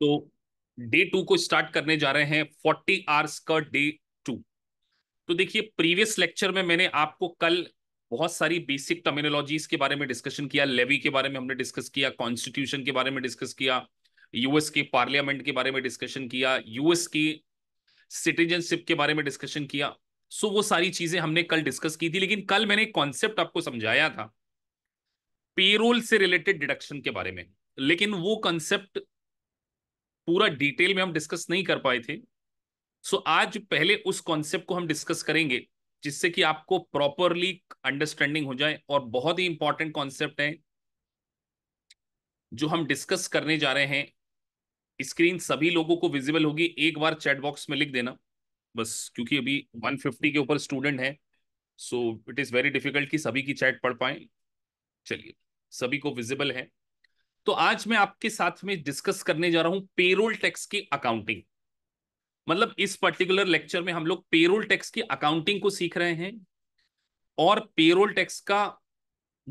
तो day to को start करने जा रहे हैं फोर्टी आवर्स का डे टू तो देखिए प्रीवियस लेक्चर में मैंने आपको कल बहुत सारी बेसिक टर्मिनोलॉजीज के बारे में डिस्कशन किया लेवी के बारे में हमने डिस्कस किया कॉन्स्टिट्यूशन के बारे में डिस्कस किया यूएस के पार्लियामेंट के बारे में डिस्कशन किया यूएस की सिटीजनशिप के बारे में डिस्कशन किया सो वो सारी चीजें हमने कल डिस्कस की थी लेकिन कल मैंने कॉन्सेप्ट आपको समझाया था पेरोल से रिलेटेड डिडक्शन के बारे में लेकिन वो कंसेप्ट पूरा डिटेल में हम डिस्कस नहीं कर पाए थे सो आज पहले उस कॉन्सेप्ट को हम डिस्कस करेंगे जिससे कि आपको प्रॉपरली अंडरस्टैंडिंग हो जाए और बहुत ही इंपॉर्टेंट कॉन्सेप्ट है जो हम डिस्कस करने जा रहे हैं स्क्रीन सभी लोगों को विजिबल होगी एक बार चैट बॉक्स में लिख देना बस क्योंकि अभी 150 के ऊपर स्टूडेंट हैं so it is very difficult कि सभी की चैट पढ़ पाए चलिए सभी को विजिबल है तो आज मैं आपके साथ में डिस्कस करने जा रहा हूं पेरोल टैक्स की अकाउंटिंग मतलब इस पर्टिकुलर लेक्चर में हम लोग पेरोल टैक्स की अकाउंटिंग को सीख रहे हैं और पेरोल टैक्स का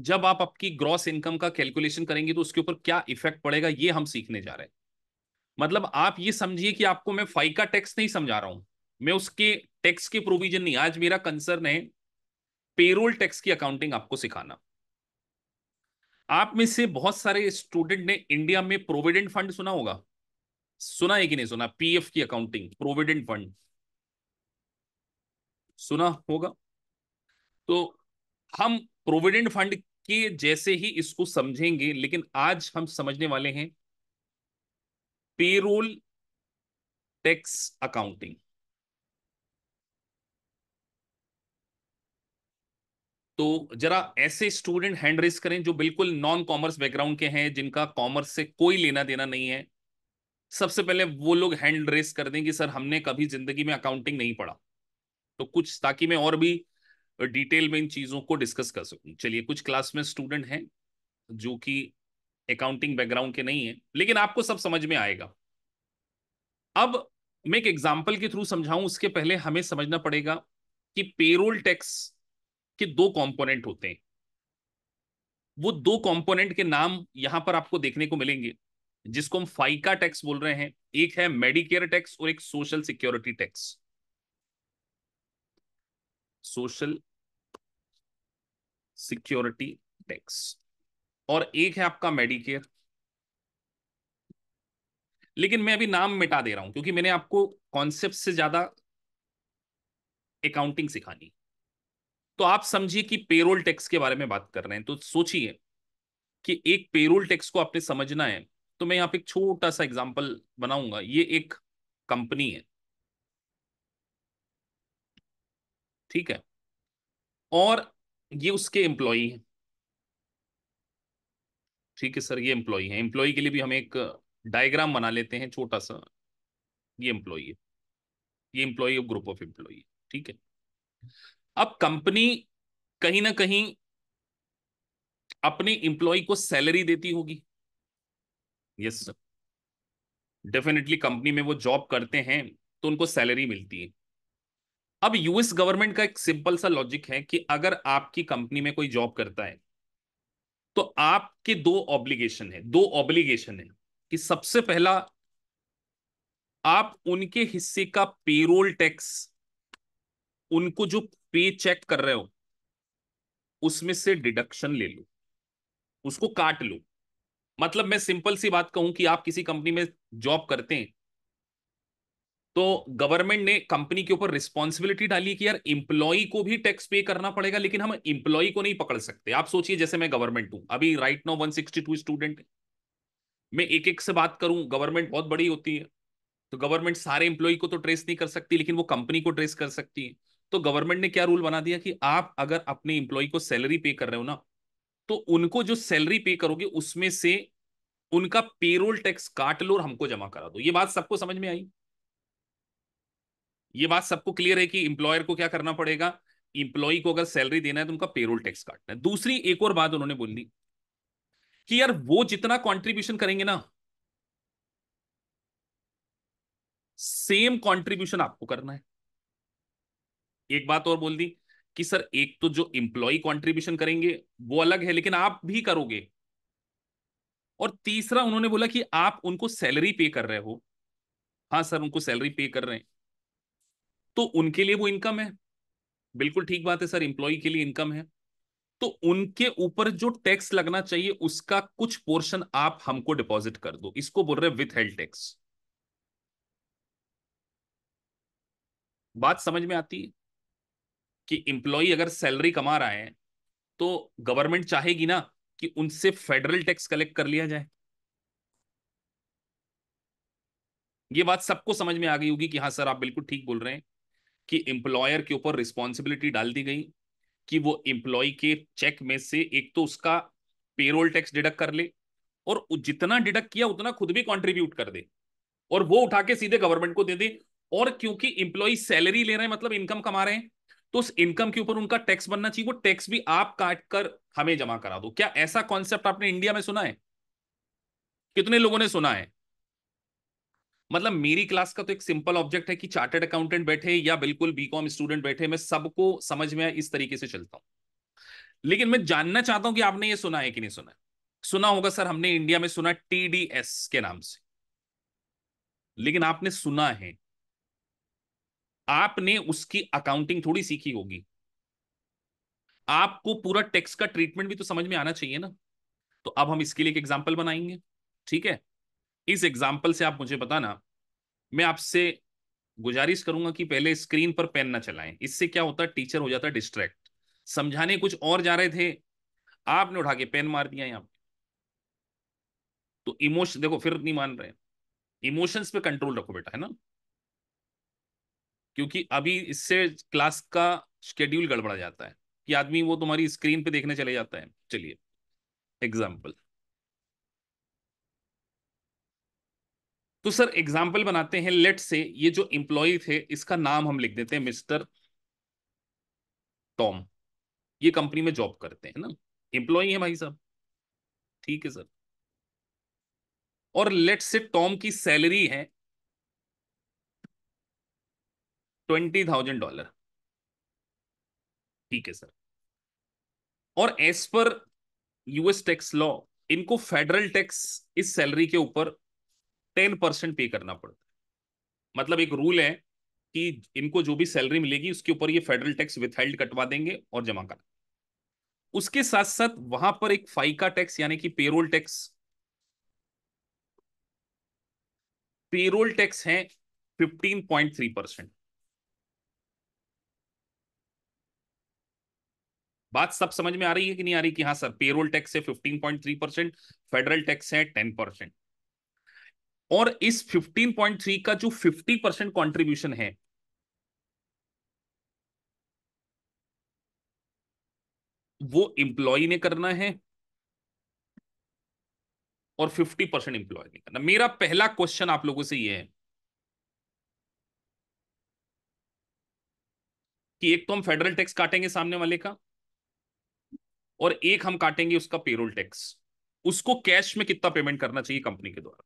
जब आप आपकी ग्रॉस इनकम का कैलकुलेशन करेंगे तो उसके ऊपर क्या इफेक्ट पड़ेगा ये हम सीखने जा रहे हैं मतलब आप ये समझिए कि आपको मैं फाइका टैक्स नहीं समझा रहा हूं मैं उसके टैक्स के प्रोविजन नहीं आज मेरा कंसर्न है पेरोल टैक्स की अकाउंटिंग आपको सिखाना आप में से बहुत सारे स्टूडेंट ने इंडिया में प्रोविडेंट फंड सुना होगा सुना है कि नहीं सुना पीएफ की अकाउंटिंग प्रोविडेंट फंड सुना होगा तो हम प्रोविडेंट फंड के जैसे ही इसको समझेंगे लेकिन आज हम समझने वाले हैं पेरोल टैक्स अकाउंटिंग तो जरा ऐसे स्टूडेंट हैंड रेस करें जो बिल्कुल नॉन कॉमर्स बैकग्राउंड के हैं जिनका कॉमर्स से कोई लेना देना नहीं है सबसे पहले वो लोग हैंड रेस कर दें कि सर हमने कभी जिंदगी में अकाउंटिंग नहीं पढ़ा तो कुछ ताकि मैं और भी डिटेल में इन चीज़ों को डिस्कस कर सकूं चलिए कुछ क्लास में स्टूडेंट हैं जो कि अकाउंटिंग बैकग्राउंड के नहीं है लेकिन आपको सब समझ में आएगा अब मैं एक एग्जाम्पल के थ्रू समझाऊं उसके पहले हमें समझना पड़ेगा कि पेरोल टैक्स के दो कंपोनेंट होते हैं वो दो कंपोनेंट के नाम यहां पर आपको देखने को मिलेंगे जिसको हम फाइका टैक्स बोल रहे हैं एक है मेडिकेयर टैक्स और एक social security tax social security tax और एक है आपका मेडिकेयर लेकिन मैं अभी नाम मिटा दे रहा हूं क्योंकि मैंने आपको कॉन्सेप्ट से ज्यादा अकाउंटिंग सिखानी तो आप समझिए कि पेरोल टैक्स के बारे में बात कर रहे हैं तो सोचिए कि एक पेरोल टैक्स को आपने समझना है तो मैं यहाँ पे एक छोटा सा एग्जाम्पल बनाऊंगा ये एक कंपनी है ठीक है और ये उसके एम्प्लॉई है ठीक है सर ये एम्प्लॉई है एम्प्लॉई के लिए भी हम एक डायग्राम बना लेते हैं छोटा सा ये एम्प्लॉई है ये एम्प्लॉई ग्रुप ऑफ एम्प्लॉई ठीक है अब कंपनी कहीं ना कहीं अपने इंप्लॉय को सैलरी देती होगी यस सर डेफिनेटली कंपनी में वो जॉब करते हैं तो उनको सैलरी मिलती है अब यूएस गवर्नमेंट का एक सिंपल सा लॉजिक है कि अगर आपकी कंपनी में कोई जॉब करता है तो आपके दो ऑब्लिगेशन है दो ऑब्लिगेशन है कि सबसे पहला आप उनके हिस्से का पेरोल टैक्स उनको जो पे चेक कर रहे हो उसमें से डिडक्शन ले लो उसको काट लो मतलब मैं सिंपल सी बात कहूं कि आप किसी कंपनी में जॉब करते हैं तो गवर्नमेंट ने कंपनी के ऊपर रिस्पॉन्सिबिलिटी डाली कि यार इंप्लॉई को भी टैक्स पे करना पड़ेगा लेकिन हम इंप्लॉई को नहीं पकड़ सकते आप सोचिए जैसे मैं गवर्नमेंट हूं अभी राइट नो वन स्टूडेंट है मैं एक एक से बात करूं गवर्नमेंट बहुत बड़ी होती है तो गवर्नमेंट सारे इंप्लॉई को तो ट्रेस नहीं कर सकती लेकिन वो कंपनी को ट्रेस कर सकती है तो गवर्नमेंट ने क्या रूल बना दिया कि आप अगर अपने इंप्लॉय को सैलरी पे कर रहे हो ना तो उनको जो सैलरी पे करोगे उसमें से उनका पेरोल टैक्स काट लो और हमको जमा करा दो ये बात सबको समझ में आई ये बात सबको क्लियर है कि इंप्लॉयर को क्या करना पड़ेगा इंप्लॉय को अगर सैलरी देना है तो उनका पेरोल टैक्स काटना है दूसरी एक और बात उन्होंने बोल दी कि यार वो जितना कॉन्ट्रीब्यूशन करेंगे ना सेम कॉन्ट्रीब्यूशन आपको करना है एक बात और बोल दी कि सर एक तो जो इंप्लॉय कॉन्ट्रीब्यूशन करेंगे वो अलग है लेकिन आप भी करोगे और तीसरा उन्होंने बोला कि आप उनको सैलरी पे कर रहे हो हाँ सर उनको सैलरी पे कर रहे हैं तो उनके लिए वो इनकम है बिल्कुल ठीक बात है सर इंप्लॉय के लिए इनकम है तो उनके ऊपर जो टैक्स लगना चाहिए उसका कुछ पोर्शन आप हमको डिपॉजिट कर दो इसको बोल रहे विथ हेल्ड टैक्स बात समझ में आती है कि इंप्लॉई अगर सैलरी कमा रहा है तो गवर्नमेंट चाहेगी ना कि उनसे फेडरल टैक्स कलेक्ट कर लिया जाए ये बात सबको समझ में आ गई होगी कि हाँ सर आप बिल्कुल ठीक बोल रहे हैं कि एम्प्लॉयर के ऊपर रिस्पॉन्सिबिलिटी डाल दी गई कि वो एम्प्लॉय के चेक में से एक तो उसका पेरोल टैक्स डिडक्ट कर ले और जितना डिडक्ट किया उतना खुद भी कॉन्ट्रीब्यूट कर दे और वो उठा के सीधे गवर्नमेंट को दे दे और क्योंकि इंप्लॉय सैलरी ले रहे हैं मतलब इनकम कमा रहे हैं तो उस इनकम के ऊपर उनका टैक्स बनना चाहिए वो टैक्स भी आप काट कर हमें जमा करा दो क्या ऐसा कॉन्सेप्ट आपने इंडिया में सुना है कितने लोगों ने सुना है मतलब मेरी क्लास का तो एक सिंपल ऑब्जेक्ट है कि चार्टर्ड अकाउंटेंट बैठे या बिल्कुल बीकॉम स्टूडेंट बैठे मैं सबको समझ में इस तरीके से चलता हूं लेकिन मैं जानना चाहता हूं कि आपने ये सुना है कि नहीं सुना है सुना होगा सर हमने इंडिया में सुना टीडीएस के नाम से लेकिन आपने सुना है आपने उसकी अकाउंटिंग थोड़ी सीखी होगी आपको पूरा टैक्स का ट्रीटमेंट भी तो समझ में आना चाहिए ना तो अब हम इसके लिए एक एग्जाम्पल बनाएंगे ठीक है इस एग्जाम्पल से आप मुझे बताना मैं आपसे गुजारिश करूंगा कि पहले स्क्रीन पर पेन ना चलाएं इससे क्या होता टीचर हो जाता डिस्ट्रैक्ट समझाने कुछ और जा रहे थे आपने उठा के पेन मार दिया यहां तो इमोशन देखो फिर नहीं मान रहे इमोशंस पे कंट्रोल रखो बेटा है ना क्योंकि अभी इससे क्लास का शेड्यूल गड़बड़ा जाता है कि आदमी वो तुम्हारी स्क्रीन पे देखने चले जाता है चलिए एग्जाम्पल तो सर एग्जाम्पल बनाते हैं लेट से ये जो एम्प्लॉय थे इसका नाम हम लिख देते हैं मिस्टर टॉम ये कंपनी में जॉब करते हैं ना इंप्लॉय है भाई साहब ठीक है सर और लेट से टॉम की सैलरी है ट्वेंटी थाउजेंड डॉलर ठीक है सर और as per US tax law इनको फेडरल टैक्स इस सैलरी के ऊपर टेन परसेंट पे करना पड़ता है मतलब एक रूल है कि इनको जो भी सैलरी मिलेगी उसके ऊपर ये फेडरल टैक्स विथहेल्ड कटवा देंगे और जमा कर उसके साथ साथ वहां पर एक फाइका टैक्स यानी कि पेरोल टैक्स पेरोल टैक्स है फिफ्टीन पॉइंट थ्री परसेंट बात सब समझ में आ रही है कि नहीं आ रही कि हाँ सर पेरोल टैक्स है fifteen point three percent federal tax है टेन परसेंट और इस फिफ्टीन पॉइंट थ्री का जो फिफ्टी परसेंट कॉन्ट्रीब्यूशन है वो इंप्लॉय ने करना है और फिफ्टी परसेंट इंप्लॉय ने करना मेरा पहला क्वेश्चन आप लोगों से ये है कि एक तो हम फेडरल टैक्स काटेंगे सामने वाले का और एक हम काटेंगे उसका पेरोल टैक्स उसको कैश में कितना पेमेंट करना चाहिए कंपनी के द्वारा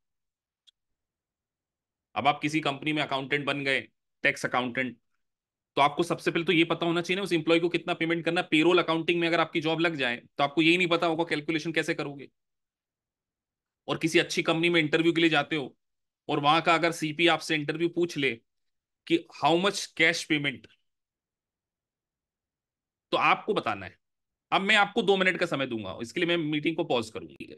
अब आप किसी कंपनी में अकाउंटेंट बन गए टैक्स अकाउंटेंट तो आपको सबसे पहले तो ये पता होना चाहिए ना उस इंप्लॉय को कितना पेमेंट करना पेरोल अकाउंटिंग में अगर आपकी जॉब लग जाए तो आपको यही नहीं पता होगा कैलकुलेशन कैसे करोगे और किसी अच्छी कंपनी में इंटरव्यू के लिए जाते हो और वहां का अगर सीपी आपसे इंटरव्यू पूछ ले कि हाउ मच कैश पेमेंट तो आपको बताना है अब मैं आपको दो मिनट का समय दूंगा इसके लिए मैं मीटिंग को पॉज करूंगी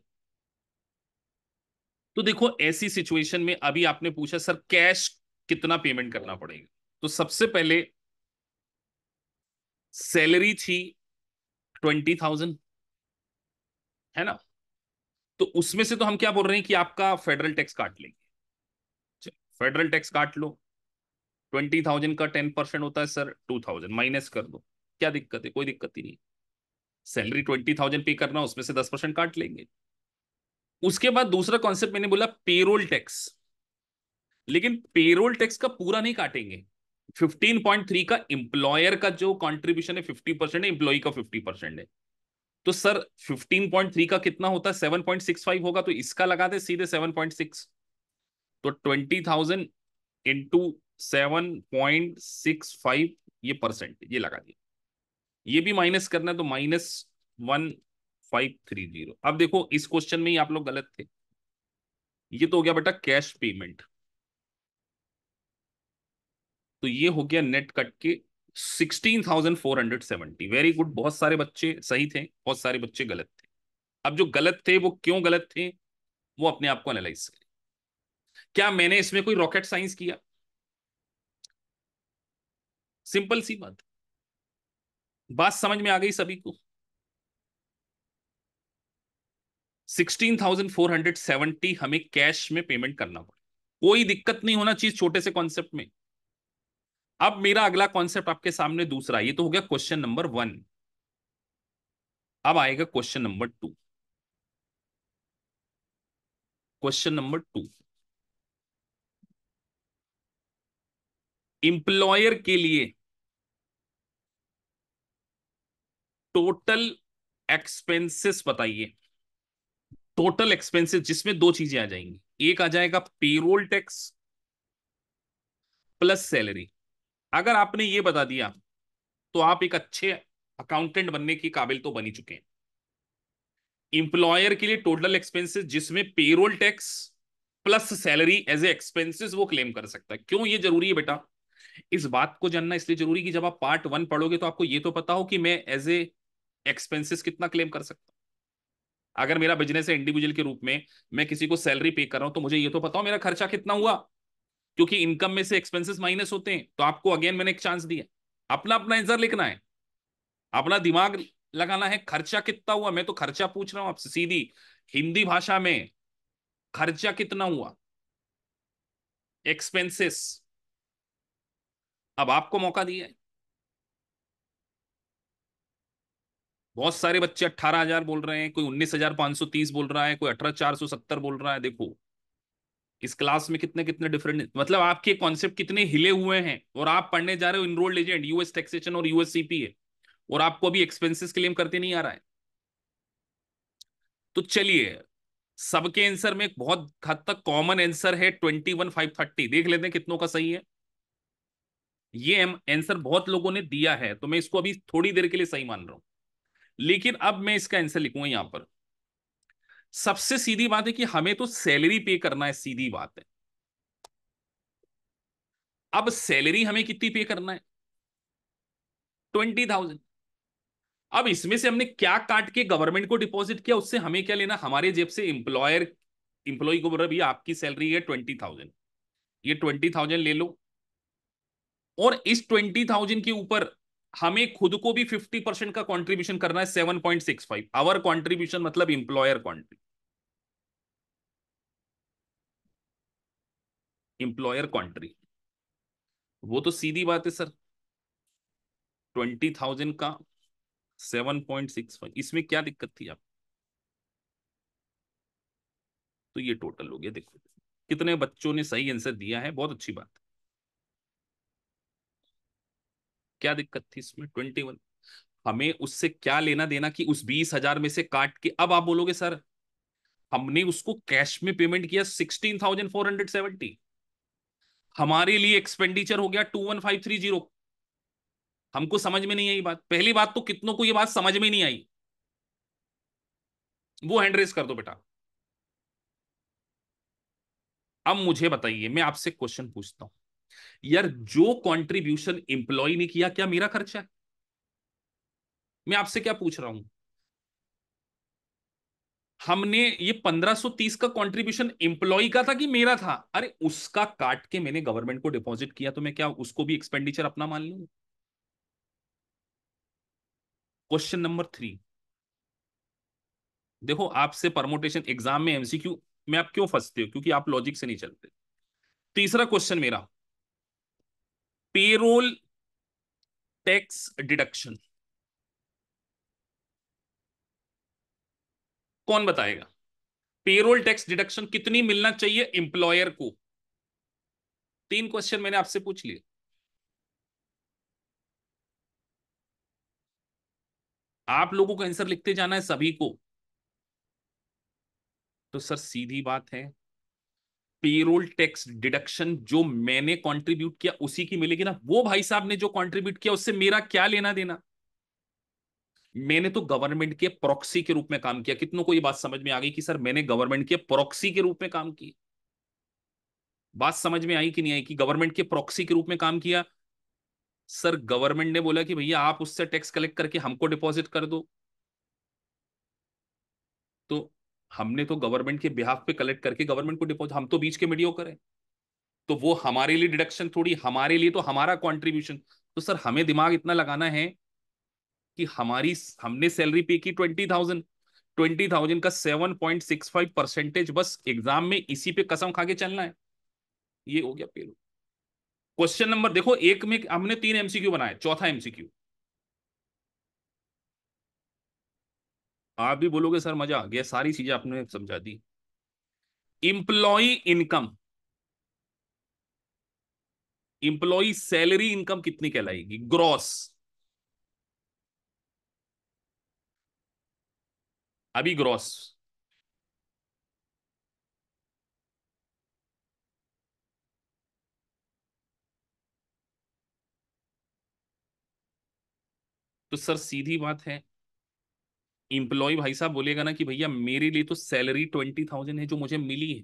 तो देखो ऐसी सिचुएशन में अभी आपने पूछा सर कैश कितना पेमेंट करना पड़ेगा तो सबसे पहले सैलरी थी ट्वेंटी थाउजेंड है ना तो उसमें से तो हम क्या बोल रहे हैं कि आपका फेडरल टैक्स काट लेंगे फेडरल टैक्स काट लो ट्वेंटी थाउजेंड का टेन परसेंट होता है सर टू थाउजेंड माइनस कर दो क्या दिक्कत है कोई दिक्कत ही नहीं सैलरी ट्वेंटी थाउजेंड पे करना उसमें से दस परसेंट काट लेंगे उसके बाद दूसरा कॉन्सेप्ट मैंने बोला पेरोल टैक्स लेकिन पेरोल टैक्स का पूरा नहीं काटेंगे 15.3 का एम्प्लॉयर का जो कॉन्ट्रीब्यूशन है फिफ्टी परसेंट है एम्प्लॉय का फिफ्टी परसेंट है तो सर 15.3 का कितना होता है 7.65 होगा तो इसका लगा दे सीधे 7.6 तो 20,000 इंटू 7.65 ये परसेंट ये लगा दिए ये भी माइनस करना है तो minus one five three zero अब देखो इस क्वेश्चन में ही आप लोग गलत थे ये तो हो गया बेटा कैश पेमेंट तो ये हो गया नेट कट के sixteen thousand four hundred seventy very good बहुत सारे बच्चे सही थे बहुत सारे बच्चे गलत थे अब जो गलत थे वो क्यों गलत थे वो अपने आप को एनालाइज करें क्या मैंने इसमें कोई रॉकेट साइंस किया सिंपल सी बात बात समझ में आ गई सभी को sixteen thousand four hundred seventy हमें कैश में पेमेंट करना पड़े कोई दिक्कत नहीं होना चाहिए छोटे से कॉन्सेप्ट में अब मेरा अगला कॉन्सेप्ट आपके सामने दूसरा ये तो हो गया क्वेश्चन नंबर वन अब आएगा question number two question number two employer के लिए टोटल एक्सपेंसेस बताइए टोटल एक्सपेंसेस जिसमें दो चीजें आ जाएंगी एक आ जाएगा पेरोल टैक्स प्लस सैलरी अगर आपने ये बता दिया तो आप एक अच्छे अकाउंटेंट बनने की काबिल तो बनी चुके हैं इंप्लॉयर के लिए टोटल एक्सपेंसेस जिसमें payroll tax plus salary as a expenses वो क्लेम कर सकता है क्यों ये जरूरी है बेटा इस बात को जानना इसलिए जरूरी कि जब आप पार्ट वन पढ़ोगे तो आपको ये तो पता हो कि मैं एज ए एक्सपेंसेस कितना क्लेम कर सकता अगर मेरा बिजनेस है इंडिविजुअल के रूप में मैं किसी को सैलरी पे कर रहा हूं तो मुझे ये तो पता हो मेरा खर्चा कितना हुआ क्योंकि इनकम में से एक्सपेंसेस माइनस होते हैं तो आपको अगेन मैंने एक चांस दिया अपना अपना आंसर लिखना है अपना दिमाग लगाना है खर्चा कितना हुआ मैं तो खर्चा पूछ रहा हूं आपसे सीधी हिंदी भाषा में खर्चा कितना हुआ एक्सपेंसेस अब आपको मौका दिया है बहुत सारे बच्चे अट्ठारह हजार बोल रहे हैं कोई उन्नीस हजार पांच सौ तीस बोल रहा है कोई अठारह चार सौ सत्तर बोल रहा है देखो इस क्लास में कितने कितने डिफरेंट मतलब आपके कॉन्सेप्ट कितने हिले हुए हैं और आप पढ़ने जा रहे हो इनरोल्ड एजेंट यूएस टैक्सेशन और यूएस सीपीए और आपको अभी एक्सपेंसेस क्लेम करते नहीं आ रहा है तो चलिए सबके आंसर में बहुत हद तक कॉमन आंसर है ट्वेंटी वन फाइव थर्टी देख लेते हैं कितनों का सही है ये आंसर बहुत लोगों ने दिया है तो मैं इसको अभी थोड़ी देर के लिए सही मान रहा हूं लेकिन अब मैं इसका आंसर लिखूंगा यहां पर सबसे सीधी बात है कि हमें तो सैलरी पे करना है सीधी बात है अब सैलरी हमें कितनी पे करना है ट्वेंटी थाउजेंड अब इसमें से हमने क्या काट के गवर्नमेंट को डिपॉजिट किया उससे हमें क्या लेना हमारे जेब से इंप्लॉयर इंप्लॉय को बोल रहा भैया आपकी सैलरी है ट्वेंटी थाउजेंड ये ट्वेंटी थाउजेंड ले लो और इस ट्वेंटी थाउजेंड के ऊपर हमें खुद को भी फिफ्टी परसेंट का कॉन्ट्रीब्यूशन करना है seven point six five our contribution मतलब इंप्लॉयर कॉन्ट्री इंप्लॉयर कॉन्ट्री वो तो सीधी बात है सर ट्वेंटी थाउजेंड का सेवन पॉइंट सिक्स फाइव इसमें क्या दिक्कत थी आप तो ये टोटल हो गया देखो कितने बच्चों ने सही आंसर दिया है बहुत अच्छी बात क्या दिक्कत थी इसमें ट्वेंटी वन हमें उससे क्या लेना देना कि उस बीस हजार में से काट के अब आप बोलोगे सर हमने उसको कैश में पेमेंट किया sixteen thousand four hundred seventy हमारे लिए एक्सपेंडिचर हो गया two one five three zero हमको समझ में नहीं आई बात पहली बात तो कितनों को यह बात समझ में नहीं आई वो हैंड रेस कर दो बेटा अब मुझे बताइए मैं आपसे क्वेश्चन पूछता हूं यार जो कंट्रीब्यूशन एम्प्लॉय ने किया क्या मेरा खर्चा है मैं आपसे क्या पूछ रहा हूं हमने ये 1530 का कंट्रीब्यूशन एम्प्लॉय का था कि मेरा था अरे उसका काट के मैंने गवर्नमेंट को डिपॉजिट किया तो मैं क्या उसको भी एक्सपेंडिचर अपना मान लू क्वेश्चन नंबर थ्री देखो आपसे परमोटेशन एग्जाम में एमसीक्यू में आप क्यों फंसते हो क्योंकि आप लॉजिक से नहीं चलते तीसरा क्वेश्चन मेरा पेरोल टैक्स डिडक्शन कौन बताएगा पेरोल टैक्स डिडक्शन कितनी मिलना चाहिए एम्प्लॉयर को तीन क्वेश्चन मैंने आपसे पूछ लिए आप लोगों को आंसर लिखते जाना है सभी को तो सर सीधी बात है पेरोल टैक्स डिडक्शन जो मैंने कंट्रीब्यूट किया उसी की मिलेगी ना वो भाई साहब ने जो कंट्रीब्यूट किया उससे मेरा क्या लेना देना मैंने तो गवर्नमेंट के प्रॉक्सी के रूप में काम किया कितनों को ये बात समझ में आ गई कि सर मैंने गवर्नमेंट के प्रॉक्सी के रूप में काम किया बात समझ में आई कि नहीं आई कि गवर्नमेंट के प्रॉक्सी के रूप में काम किया सर गवर्नमेंट ने बोला कि भैया आप उससे टैक्स कलेक्ट करके हमको डिपॉजिट कर दो तो हमने तो गवर्नमेंट के बिहाफ पे कलेक्ट करके गवर्नमेंट को डिपॉजिट हम तो बीच के मीडियो करें तो वो हमारे लिए डिडक्शन थोड़ी हमारे लिए तो हमारा कॉन्ट्रीब्यूशन तो सर हमें दिमाग इतना लगाना है कि हमारी हमने सैलरी पे की ट्वेंटी थाउजेंड ट्वेंटी थाउजेंड का seven point six five percentage बस एग्जाम में इसी पे कसम खा के चलना है ये हो गया क्वेश्चन नंबर देखो एक में हमने तीन एमसीक्यू बनाए चौथा एमसीक्यू आप भी बोलोगे सर मजा आ गया सारी चीजें आपने समझा दी employee income employee salary income कितनी कहलाएगी ग्रॉस अभी ग्रॉस तो सर सीधी बात है इंप्लॉय भाई साहब बोलेगा ना कि भैया मेरे लिए तो सैलरी ट्वेंटी थाउजेंड है जो मुझे मिली है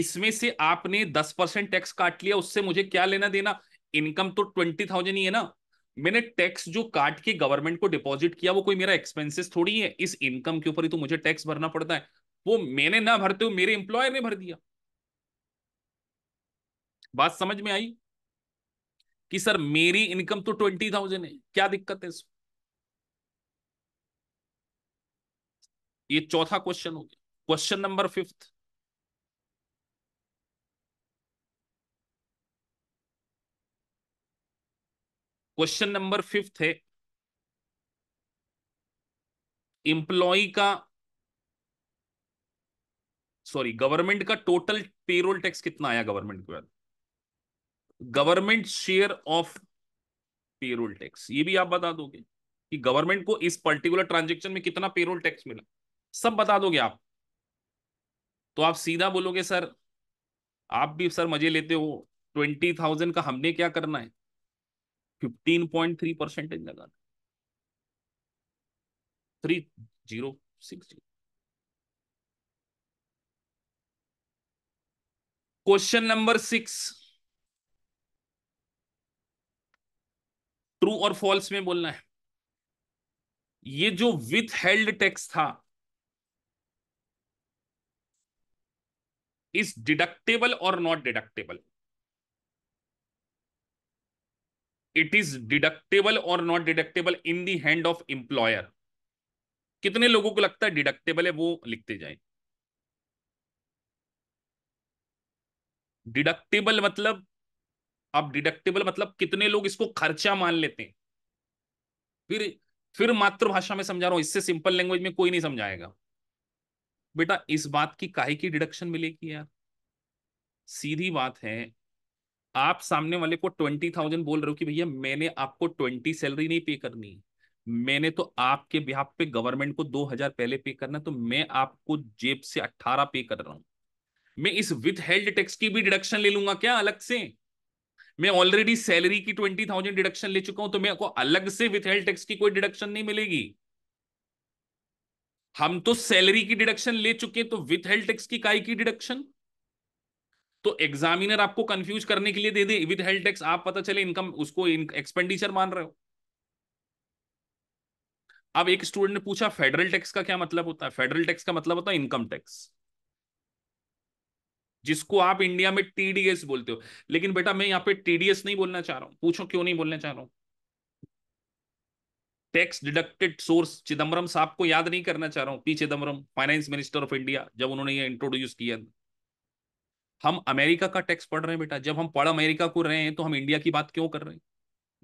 इसमें से आपने दस परसेंट टैक्स काट लिया उससे मुझे क्या लेना देना इनकम तो ट्वेंटी थाउजेंड ही है ना मैंने टैक्स जो काट के गवर्नमेंट को डिपॉजिट किया वो कोई मेरा एक्सपेंसेस थोड़ी है इस इनकम के ऊपर ही तो मुझे टैक्स भरना पड़ता है वो मैंने ना भरते हुए मेरे एम्प्लॉयर ने भर दिया बात समझ में आई कि सर मेरी इनकम तो ट्वेंटी थाउजेंड है क्या दिक्कत है इसमें ये चौथा क्वेश्चन हो गया question number fifth question number fifth है इंप्लॉई का सॉरी गवर्नमेंट का टोटल पेरोल टैक्स कितना आया गवर्नमेंट के बाद government share of payroll tax ये भी आप बता दोगे कि गवर्नमेंट को इस पर्टिकुलर ट्रांजेक्शन में कितना पेरोल टैक्स मिला सब बता दोगे आप तो आप सीधा बोलोगे सर आप भी सर मजे लेते हो ट्वेंटी थाउजेंड का हमने क्या करना है फिफ्टीन पॉइंट थ्री परसेंटेज लगाना three zero six zero question number six true और फॉल्स में बोलना है ये जो विथ हेल्ड टैक्स था इज डिडक्टेबल और not deductible it is deductible और not deductible in the hand of employer कितने लोगों को लगता है डिडक्टेबल है वो लिखते जाए डिडक्टेबल मतलब अब डिडक्टेबल मतलब कितने लोग इसको खर्चा मान लेते हैं फिर फिर मातृभाषा में समझा रहा हूं इससे सिंपल लैंग्वेज में कोई नहीं समझाएगा बेटा इस बात की काहे की डिडक्शन मिलेगी यार सीधी बात है आप सामने वाले को ट्वेंटी थाउजेंड बोल रहे हो कि भैया मैंने आपको ट्वेंटी सैलरी नहीं पे करनी मैंने तो आपके बिहाफ पे गवर्नमेंट को दो हजार पहले पे करना तो मैं आपको जेब से अट्ठारह पे कर रहा हूं मैं इस विथ हेल्ड टैक्स की भी डिडक्शन ले लूंगा क्या अलग से मैं ऑलरेडी सैलरी की ट्वेंटी थाउजेंड डिडक्शन ले चुका हूं तो मेरे को अलग से विथ हेल्ड टैक्स की कोई डिडक्शन नहीं मिलेगी हम तो सैलरी की डिडक्शन ले चुके हैं तो विथ हेल्थ टैक्स की काई की डिडक्शन तो एग्जामिनर आपको कंफ्यूज करने के लिए दे दे विथ हेल्थ टैक्स आप पता चले इनकम उसको एक्सपेंडिचर मान रहे हो अब एक स्टूडेंट ने पूछा फेडरल टैक्स का क्या मतलब होता है फेडरल टैक्स का मतलब होता है इनकम टैक्स जिसको आप इंडिया में टीडीएस बोलते हो लेकिन बेटा मैं यहां पे टीडीएस नहीं बोलना चाह रहा हूं पूछो क्यों नहीं बोलना चाह रहा हूं टैक्स डिडक्टेड सोर्स चिदम्बरम साहब को याद नहीं करना चाह रहा हूँ P Chidambaram finance minister of India जब उन्होंने ये इंट्रोड्यूस किया हम अमेरिका का टैक्स पढ़ रहे हैं बेटा जब हम पढ़ अमेरिका को रहे हैं तो हम इंडिया की बात क्यों कर रहे हैं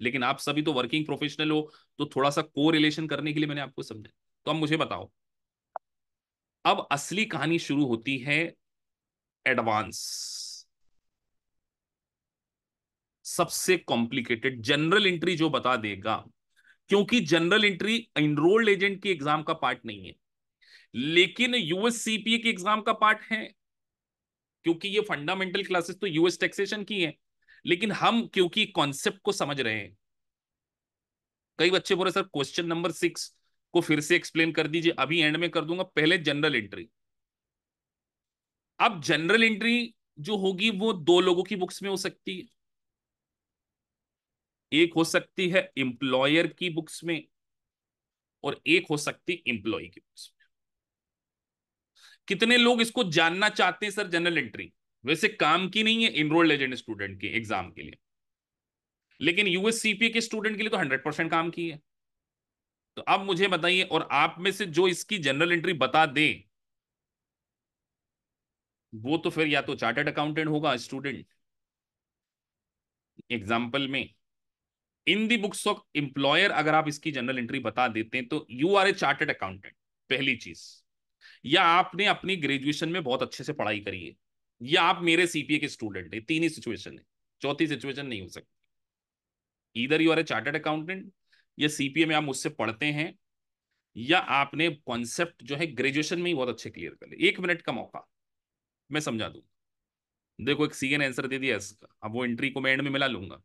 लेकिन आप सभी तो वर्किंग प्रोफेशनल हो तो थोड़ा सा को रिलेशन करने के लिए मैंने आपको समझा तो अब मुझे बताओ अब असली कहानी शुरू होती है एडवांस सबसे कॉम्प्लिकेटेड जनरल एंट्री जो बता देगा क्योंकि जनरल एंट्री एनरोल्ड एजेंट की एग्जाम का पार्ट नहीं है लेकिन यूएससीपीए के की एग्जाम का पार्ट है क्योंकि ये फंडामेंटल क्लासेस तो यूएस टैक्सेशन की है लेकिन हम क्योंकि कॉन्सेप्ट को समझ रहे हैं कई बच्चे बोले सर क्वेश्चन नंबर सिक्स को फिर से एक्सप्लेन कर दीजिए अभी एंड में कर दूंगा पहले जनरल एंट्री अब जनरल एंट्री जो होगी वो दो लोगों की बुक्स में हो सकती है एक हो सकती है एम्प्लॉयर की बुक्स में और एक हो सकती है इंप्लॉय की बुक्स में कितने लोग इसको जानना चाहते हैं सर जनरल एंट्री वैसे काम की नहीं है इनरोल्ड एजेंट स्टूडेंट के एग्जाम के लिए लेकिन यूएससीपीए के स्टूडेंट के लिए तो हंड्रेड परसेंट काम की है तो अब मुझे बताइए और आप में से जो इसकी जनरल एंट्री बता दे वो तो फिर या तो चार्टर्ड अकाउंटेंट होगा स्टूडेंट एग्जाम्पल में in the books of employer अगर आप इसकी जनरल एंट्री बता देते हैं तो you are a chartered accountant पहली चीज या आपने अपनी ग्रेजुएशन में बहुत अच्छे से पढ़ाई करी है या आप मेरे सीपीए के स्टूडेंट है तीन ही सिचुएशन है चौथी सिचुएशन नहीं हो सकती इधर you are a chartered accountant या सीपीए में आप मुझसे पढ़ते हैं या आपने कॉन्सेप्ट जो है ग्रेजुएशन में ही बहुत अच्छे क्लियर कर लिया एक मिनट का मौका मैं समझा दू देखो एक सीए ने आंसर दे दिया इसका अब वो एंट्री को मैं एंड में मिला लूंगा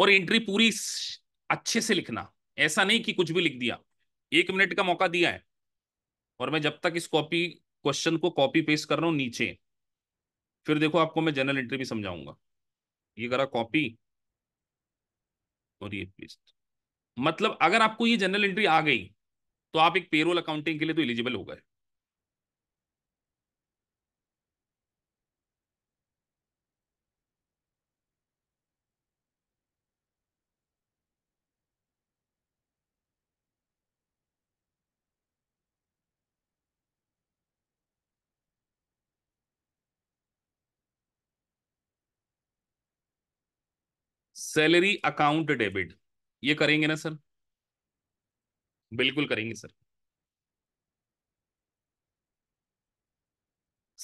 और एंट्री पूरी अच्छे से लिखना ऐसा नहीं कि कुछ भी लिख दिया एक मिनट का मौका दिया है और मैं जब तक इस कॉपी क्वेश्चन को कॉपी पेस्ट कर रहा हूं नीचे फिर देखो आपको मैं जनरल एंट्री भी समझाऊंगा ये करा कॉपी और ये पेस्ट मतलब अगर आपको ये जनरल एंट्री आ गई तो आप एक पेरोल अकाउंटिंग के लिए तो एलिजिबल हो गए सैलरी अकाउंट डेबिट ये करेंगे ना सर बिल्कुल करेंगे सर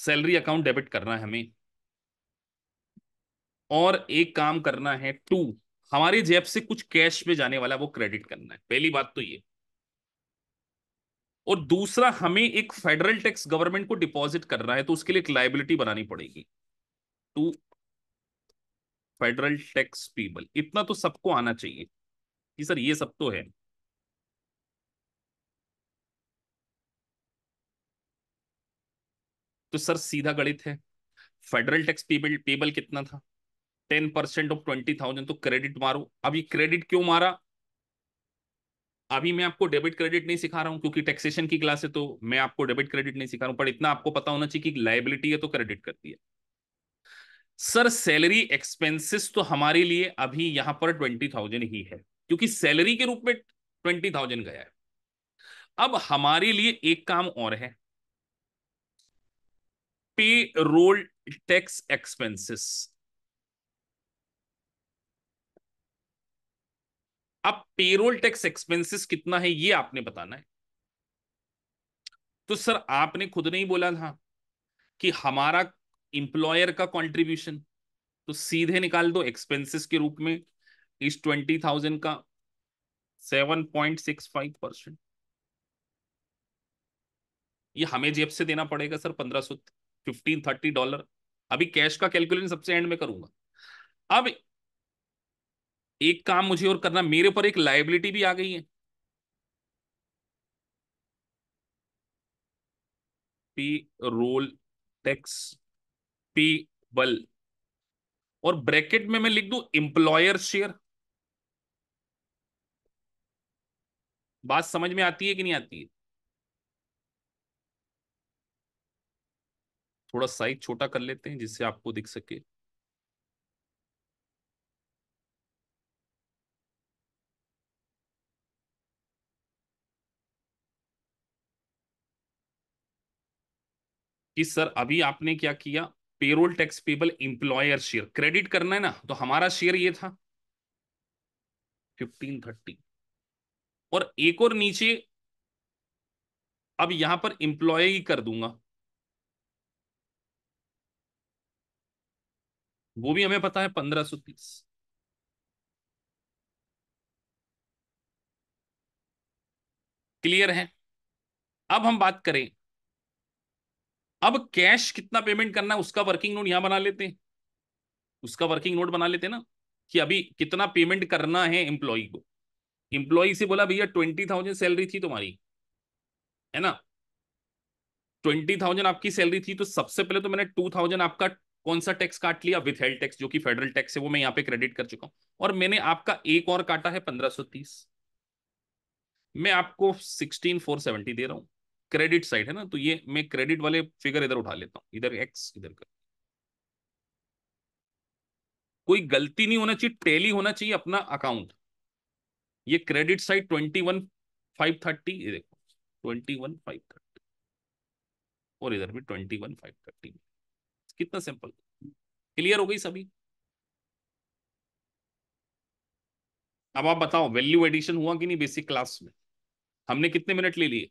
सैलरी अकाउंट डेबिट करना है हमें और एक काम करना है टू हमारी जेब से कुछ कैश में जाने वाला वो क्रेडिट करना है पहली बात तो ये और दूसरा हमें एक फेडरल टैक्स गवर्नमेंट को डिपॉजिट करना है तो उसके लिए एक लाइबिलिटी बनानी पड़ेगी टू फेडरल टैक्स पीबल इतना तो सबको आना चाहिए कि सर ये सब तो है तो सर सीधा गणित है फेडरल टैक्स पेबल पेबल कितना था ten percent of twenty thousand तो क्रेडिट मारो अभी क्रेडिट क्यों मारा अभी मैं आपको डेबिट क्रेडिट नहीं सिखा रहा हूं क्योंकि टैक्सेशन की क्लास है तो मैं आपको डेबिट क्रेडिट नहीं सिखा रहा हूं पर इतना आपको पता होना चाहिए कि लाइबिलिटी है तो क्रेडिट करती है सर सैलरी एक्सपेंसेस तो हमारे लिए अभी यहां पर ट्वेंटी थाउजेंड ही है क्योंकि सैलरी के रूप में ट्वेंटी थाउजेंड गया है अब हमारे लिए एक काम और है पे रोल टैक्स एक्सपेंसेस अब पेरोल टैक्स एक्सपेंसेस कितना है ये आपने बताना है तो सर आपने खुद नहीं बोला था कि हमारा इंप्लॉयर का कंट्रीब्यूशन तो सीधे निकाल दो एक्सपेंसेस के रूप में इस ट्वेंटी थाउजेंड का seven point six five percent ये हमें जेब से देना पड़ेगा सर पंद्रह सौ फिफ्टीन थर्टी डॉलर अभी कैश का कैलकुलेशन सबसे एंड में करूंगा अब एक काम मुझे और करना मेरे पर एक लाइबिलिटी भी आ गई है पी रोल टैक्स पीपल और ब्रैकेट में मैं लिख दू इंप्लॉयर शेयर बात समझ में आती है कि नहीं आती है थोड़ा साइज छोटा कर लेते हैं जिससे आपको दिख सके कि सर अभी आपने क्या किया payroll tax payable employer share credit करना है ना तो हमारा शेयर ये था फिफ्टीन थर्टी और एक और नीचे अब यहां पर इंप्लॉय ही कर दूंगा वो भी हमें पता है पंद्रह सौ तीस क्लियर है अब हम बात करें अब कैश कितना पेमेंट करना है उसका वर्किंग नोट यहां बना लेते हैं उसका वर्किंग नोट बना लेते हैं ना कि अभी कितना पेमेंट करना है एम्प्लॉय को एम्प्लॉई से बोला भैया ट्वेंटी थाउजेंड सैलरी थी तुम्हारी है ना ट्वेंटी थाउजेंड आपकी सैलरी थी तो सबसे पहले तो मैंने टू थाउजेंड आपका कौन सा टैक्स काट लिया विथ हेल्ड टैक्स जो कि फेडरल टैक्स है वो मैं यहाँ पे क्रेडिट कर चुका हूँ और मैंने आपका एक और काटा है पंद्रह सौ तीस मैं आपको सिक्सटीन फोर सेवेंटी दे रहा हूं क्रेडिट साइड है ना तो ये मैं क्रेडिट वाले फिगर इधर उठा लेता हूँ इधर एक्स इधर कर कोई गलती नहीं होना चाहिए टेली होना चाहिए अपना अकाउंट ये credit side twenty one five thirty ये देखो ट्वेंटी वन फाइव थर्टी और इधर भी ट्वेंटी वन फाइव थर्टी कितना सिंपल क्लियर हो गई सभी अब आप बताओ वैल्यू एडिशन हुआ कि नहीं बेसिक क्लास में हमने कितने मिनट ले लिए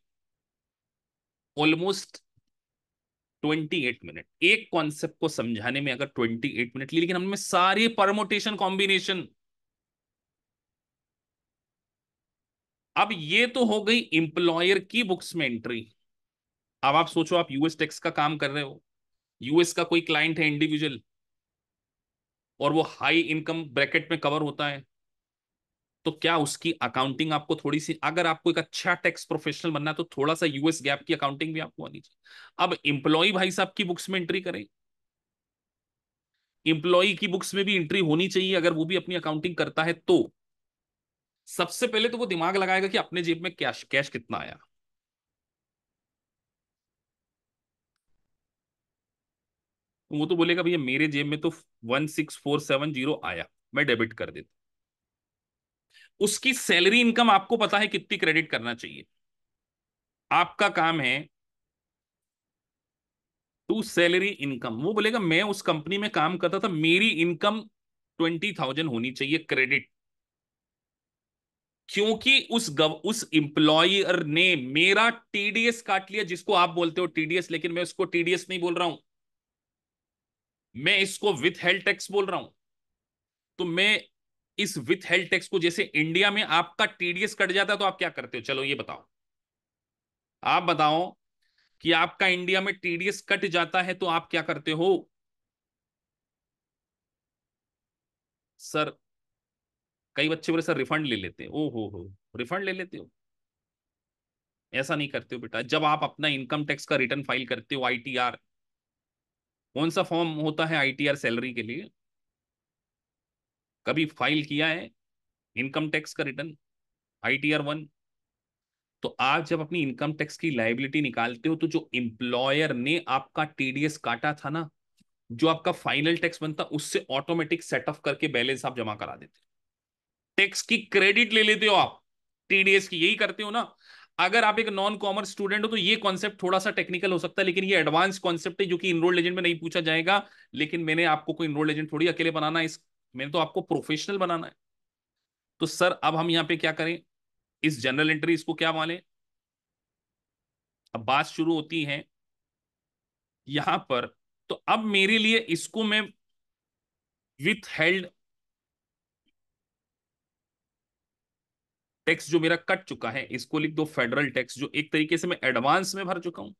ऑलमोस्ट ट्वेंटी एट मिनट एक कॉन्सेप्ट को समझाने में अगर ट्वेंटी एट मिनट लिए लेकिन हमने सारी परमोटेशन कॉम्बिनेशन अब ये तो हो गई इंप्लॉयर की बुक्स में एंट्री अब आप सोचो आप यूएस टैक्स का काम कर रहे हो यूएस का कोई क्लाइंट है इंडिविजुअल और वो हाई इनकम ब्रैकेट में कवर होता है तो क्या उसकी अकाउंटिंग आपको थोड़ी सी अगर आपको एक अच्छा टैक्स प्रोफेशनल बनना है तो थोड़ा सा यूएस गैप की अकाउंटिंग भी आपको आनी चाहिए अब इंप्लॉई भाई साहब की बुक्स में एंट्री करें इंप्लॉई की बुक्स में भी एंट्री होनी चाहिए अगर वो भी अपनी अकाउंटिंग करता है तो सबसे पहले तो वो दिमाग लगाएगा कि अपने जेब में कैश कैश कितना आया वो तो बोलेगा भैया मेरे जेब में तो one six four seven zero आया मैं डेबिट कर देता उसकी सैलरी इनकम आपको पता है कितनी क्रेडिट करना चाहिए आपका काम है टू सैलरी इनकम वो बोलेगा मैं उस कंपनी में काम करता था मेरी इनकम ट्वेंटी थाउजेंड होनी चाहिए क्रेडिट क्योंकि उस गव, उस एम्प्लॉयर ने मेरा टीडीएस काट लिया जिसको आप बोलते हो टीडीएस लेकिन मैं उसको टीडीएस नहीं बोल रहा हूं मैं इसको विथ हेल्थ टैक्स बोल रहा हूं तो मैं इस विथ हेल्थ टैक्स को जैसे इंडिया में आपका टीडीएस कट जाता है तो आप क्या करते हो चलो ये बताओ आप बताओ कि आपका इंडिया में टीडीएस कट जाता है तो आप क्या करते हो सर कई बच्चे बोले सर रिफंड ले लेते हैं ओ हो हो रिफंड ले लेते हो ऐसा नहीं करते हो बेटा जब आप अपना इनकम टैक्स का रिटर्न फाइल करते हो आईटीआर कौन सा फॉर्म होता है आईटीआर सैलरी के लिए कभी फाइल किया है इनकम टैक्स का return I T R one तो आप जब अपनी इनकम टैक्स की लाइबिलिटी निकालते हो तो जो इंप्लॉयर ने आपका टीडीएस काटा था ना जो आपका फाइनल टैक्स बनता उससे ऑटोमेटिक सेटअप करके बैलेंस आप जमा करा देते टैक्स की क्रेडिट ले लेते हो आप टीडीएस की यही करते हो ना अगर आप एक नॉन कॉमर्स स्टूडेंट हो तो ये कॉन्सेप्ट थोड़ा सा टेक्निकल हो सकता है लेकिन ये एडवांस कॉन्सेप्ट है जो कि इनरोल्ड एजेंट में नहीं पूछा जाएगा लेकिन मैंने आपको कोई इनरोल्ड एजेंट थोड़ी अकेले बनाना इस मैंने तो आपको प्रोफेशनल बनाना है तो सर अब हम यहां पे क्या करें इस जनरल एंट्री इसको क्या माने अब बात शुरू होती है यहां पर तो अब मेरे लिए इसको मैं विथ हेल्ड टैक्स जो मेरा कट चुका है इसको लिख दो फेडरल टैक्स जो एक तरीके से मैं एडवांस में भर चुका हूं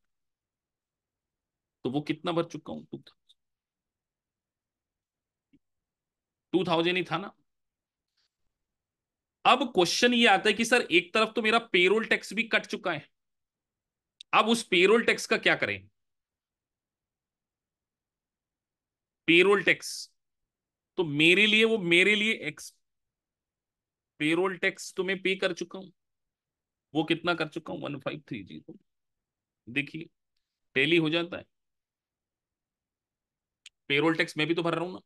तो वो कितना भर चुका हूं तो टू थाउजेंड ही था ना अब क्वेश्चन ये आता है कि सर एक तरफ तो मेरा पेरोल टैक्स भी कट चुका है अब उस पेरोल टैक्स का क्या करें पेरोल टैक्स तो मेरे लिए वो मेरे लिए एक्स पेरोल टैक्स तो मैं पे कर चुका हूं वो कितना कर चुका हूं वन फाइव थ्री जीरो देखिए टेली हो जाता है पेरोल टैक्स मैं भी तो भर रहा हूं ना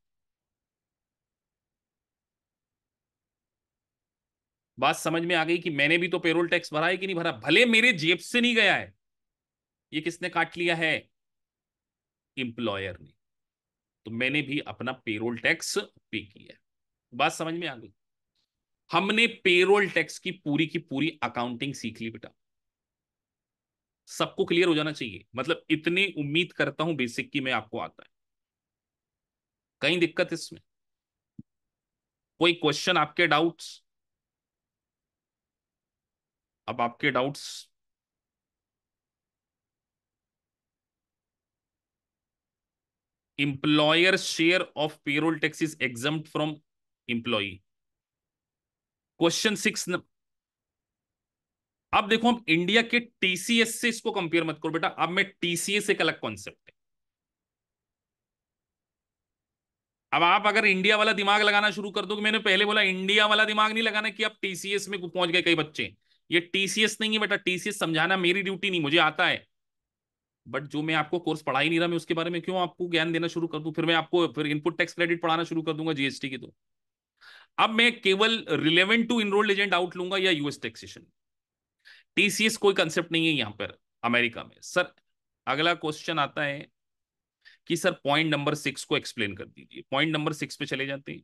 बात समझ में आ गई कि मैंने भी तो पेरोल टैक्स भरा है कि नहीं भरा भले मेरे जेब से नहीं गया है ये किसने काट लिया है इंप्लॉयर ने तो मैंने भी अपना पेरोल टैक्स पे किया बात समझ में आ गई हमने पेरोल टैक्स की पूरी की पूरी अकाउंटिंग सीख ली बेटा सबको क्लियर हो जाना चाहिए मतलब इतनी उम्मीद करता हूं बेसिक की मैं आपको आता है कहीं दिक्कत इसमें कोई क्वेश्चन आपके डाउट्स अब आपके doubts employer share of payroll tax is exam from employee question six अब देखो हम इंडिया के टीसीएस से इसको कंपेयर मत करो बेटा अब मैं टीसीएस एक अलग कॉन्सेप्ट है अब आप अगर इंडिया वाला दिमाग लगाना शुरू कर दो मैंने पहले बोला इंडिया वाला दिमाग नहीं लगाना कि आप टीसीएस में पहुंच गए कई बच्चे ये टीसीएस नहीं है बेटा टीसीएस समझाना मेरी ड्यूटी नहीं मुझे आता है बट जो मैं आपको कोर्स पढ़ा ही नहीं रहा मैं उसके बारे में क्यों आपको ज्ञान देना शुरू कर दूं फिर मैं आपको फिर इनपुट टैक्स क्रेडिट पढ़ाना शुरू कर दूंगा जीएसटी की तो अब मैं केवल relevant to enrolled agent out लूंगा या यूएस टैक्सेशन टीसीएस कोई कंसेप्ट नहीं है यहां पर अमेरिका में सर अगला क्वेश्चन आता है कि सर पॉइंट नंबर सिक्स को एक्सप्लेन कर दीजिए पॉइंट नंबर सिक्स पे चले जाते हैं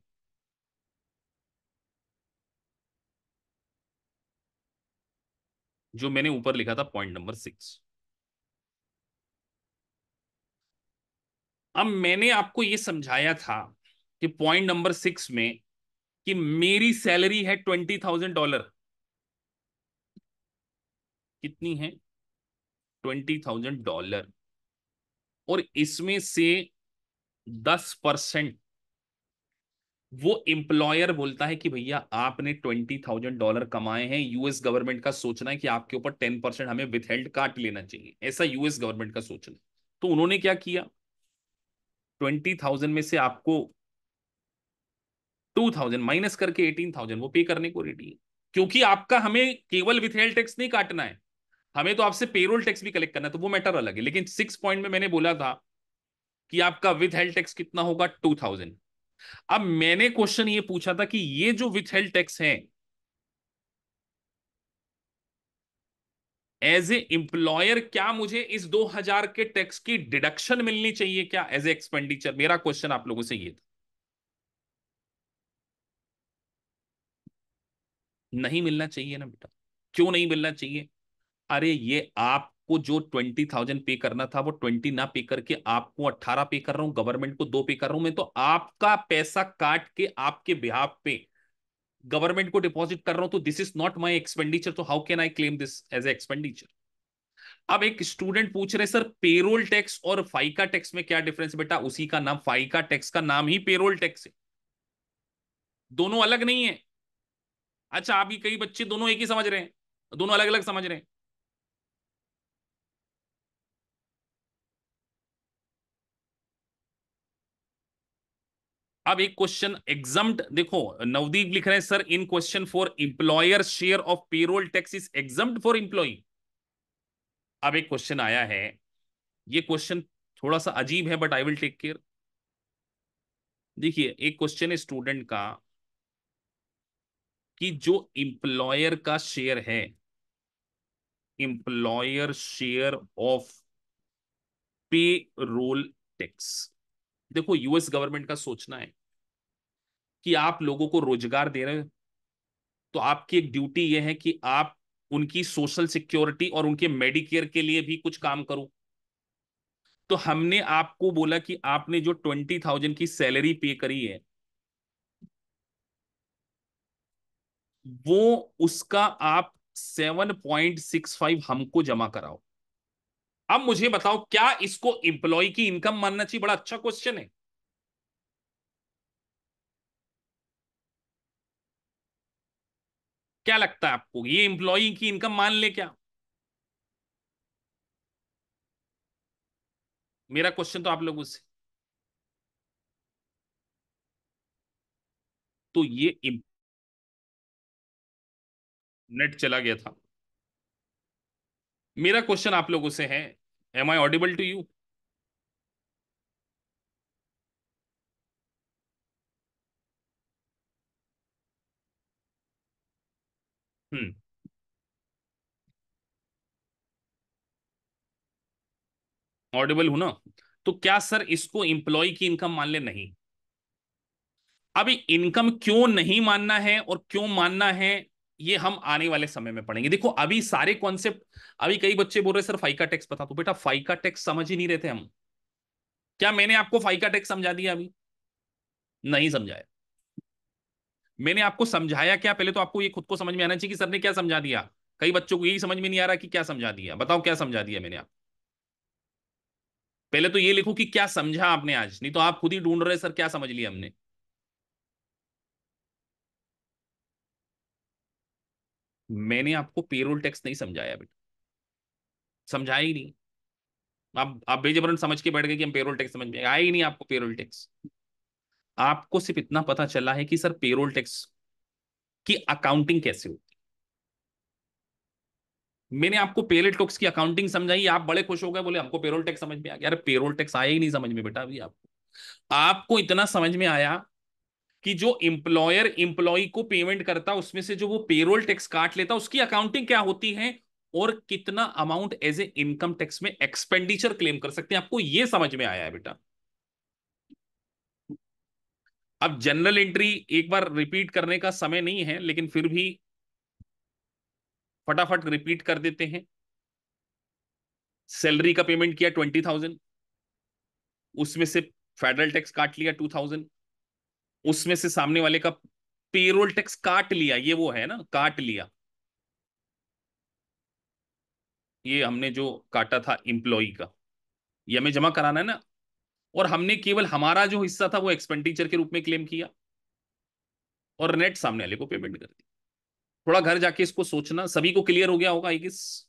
जो मैंने ऊपर लिखा था पॉइंट नंबर सिक्स अब मैंने आपको यह समझाया था कि पॉइंट नंबर सिक्स में कि मेरी सैलरी है ट्वेंटी थाउजेंड डॉलर कितनी है ट्वेंटी थाउजेंड डॉलर और इसमें से दस परसेंट वो एम्प्लॉयर बोलता है कि भैया आपने ट्वेंटी थाउजेंड डॉलर कमाए हैं यूएस गवर्नमेंट का सोचना है कि आपके ऊपर टेन परसेंट हमें विथहेल्ड काट लेना चाहिए ऐसा यूएस गवर्नमेंट का सोचना तो उन्होंने क्या किया ट्वेंटी थाउजेंड में से आपको टू थाउजेंड माइनस करके एटीन थाउजेंड वो पे करने को रेडी है क्योंकि आपका हमें केवल विथहेल्ड टैक्स नहीं काटना है हमें तो आपसे पेरोल टैक्स भी कलेक्ट करना है तो वो मैटर अलग है लेकिन सिक्स पॉइंट में मैंने बोला था कि आपका विथ हेल्थ टैक्स कितना होगा टू थाउजेंड अब मैंने क्वेश्चन ये पूछा था कि ये जो विथहेल टैक्स है एज ए इंप्लॉयर क्या मुझे इस 2000 के टैक्स की डिडक्शन मिलनी चाहिए क्या एज ए एक्सपेंडिचर मेरा क्वेश्चन आप लोगों से ये था नहीं मिलना चाहिए ना बेटा क्यों नहीं मिलना चाहिए अरे ये आप आपको जो ट्वेंटी थाउजेंड पे करना था वो ट्वेंटी ना पे करके आपको अट्ठारह पे कर रहा हूं गवर्नमेंट को दो पे कर रहा हूं मैं तो आपका पैसा काट के आपके बिहाफ पे गवर्नमेंट को डिपॉजिट कर रहा हूं तो this is not my expenditure तो how can I claim this as a expenditure अब एक स्टूडेंट पूछ रहे सर पेरोल टैक्स और फाइका टैक्स में क्या डिफरेंस बेटा उसी का नाम फाइका टैक्स का नाम ही पेरोल टैक्स है दोनों अलग नहीं है अच्छा आप कई बच्चे दोनों एक ही समझ रहे हैं दोनों अलग अलग समझ रहे हैं अब एक क्वेश्चन एग्जाम देखो नवदीप लिख रहे हैं sir in question for employer share of payroll tax is exam for employee अब एक क्वेश्चन आया है ये क्वेश्चन थोड़ा सा अजीब है but I will take care देखिए एक क्वेश्चन है स्टूडेंट का कि जो इंप्लॉयर का शेयर है employer share of payroll tax देखो यूएस गवर्नमेंट का सोचना है कि आप लोगों को रोजगार दे रहे हो तो आपकी एक ड्यूटी ये है कि आप उनकी सोशल सिक्योरिटी और उनके मेडिकेयर के लिए भी कुछ काम करो तो हमने आपको बोला कि आपने जो ट्वेंटी थाउजेंड की सैलरी पे करी है वो उसका आप सेवन पॉइंट सिक्स फाइव हमको जमा कराओ अब मुझे बताओ क्या इसको एम्प्लॉय की इनकम मानना चाहिए बड़ा अच्छा क्वेश्चन है क्या लगता है आपको ये इंप्लॉई की इनकम मान ले क्या मेरा क्वेश्चन तो आप लोगों से तो ये नेट चला गया था मेरा क्वेश्चन आप लोगों से है am I audible to you hmm hmm. Audible हूं ना तो क्या सर इसको इंप्लॉय की इनकम मान ले नहीं अभी इनकम क्यों नहीं मानना है और क्यों मानना है ये हम आने वाले समय में पढ़ेंगे देखो अभी सारे कॉन्सेप्ट अभी कई बच्चे बोल रहे सर फाइका टैक्स बता तो बेटा फाइका टैक्स समझ ही नहीं रहे थे हम क्या मैंने आपको फाइका टैक्स समझा दिया अभी नहीं समझाया मैंने आपको समझाया क्या पहले तो आपको ये खुद को समझ में आना चाहिए कि सर ने क्या समझा दिया कई बच्चों को यही समझ में नहीं आ रहा कि क्या समझा दिया बताओ क्या समझा दिया मैंने आप पहले तो ये लिखो कि क्या समझा आपने आज नहीं तो आप खुद ही ढूंढ रहे सर क्या समझ लिया हमने मैंने आपको पेरोल टैक्स नहीं समझाया बेटा समझाया ही नहीं आप आप बेजबरन समझ के बैठ गए कि हम पेरोल टैक्स समझ में आया ही नहीं आपको पेरोल टैक्स आपको सिर्फ इतना पता चला है कि सर पेरोल टैक्स की अकाउंटिंग कैसे होती मैंने आपको पेरोल टैक्स की अकाउंटिंग समझाई आप बड़े खुश हो गए बोले हमको पेरोल टैक्स समझ में आ गया अरे पेरोल टैक्स आया ही नहीं समझ में बेटा अभी आपको आपको इतना समझ में आया कि जो एम्प्लॉयर एम्प्लॉय को पेमेंट करता उसमें से जो वो पेरोल टैक्स काट लेता उसकी अकाउंटिंग क्या होती है और कितना amount as a income tax में एक्सपेंडिचर क्लेम कर सकते हैं आपको ये समझ में आया है बेटा अब जनरल एंट्री एक बार रिपीट करने का समय नहीं है लेकिन फिर भी फटाफट रिपीट कर देते हैं सैलरी का पेमेंट किया ट्वेंटी थाउजेंड उसमें से फेडरल टैक्स काट लिया टू थाउजेंड उसमें से सामने वाले का पेरोल टैक्स काट लिया ये वो है ना काट लिया ये हमने जो काटा था इम्प्लॉय का ये हमें जमा कराना है ना और हमने केवल हमारा जो हिस्सा था वो एक्सपेंडिचर के रूप में क्लेम किया और नेट सामने वाले को पेमेंट कर दिया थोड़ा घर जाके इसको सोचना सभी को क्लियर हो गया होगा आई गेस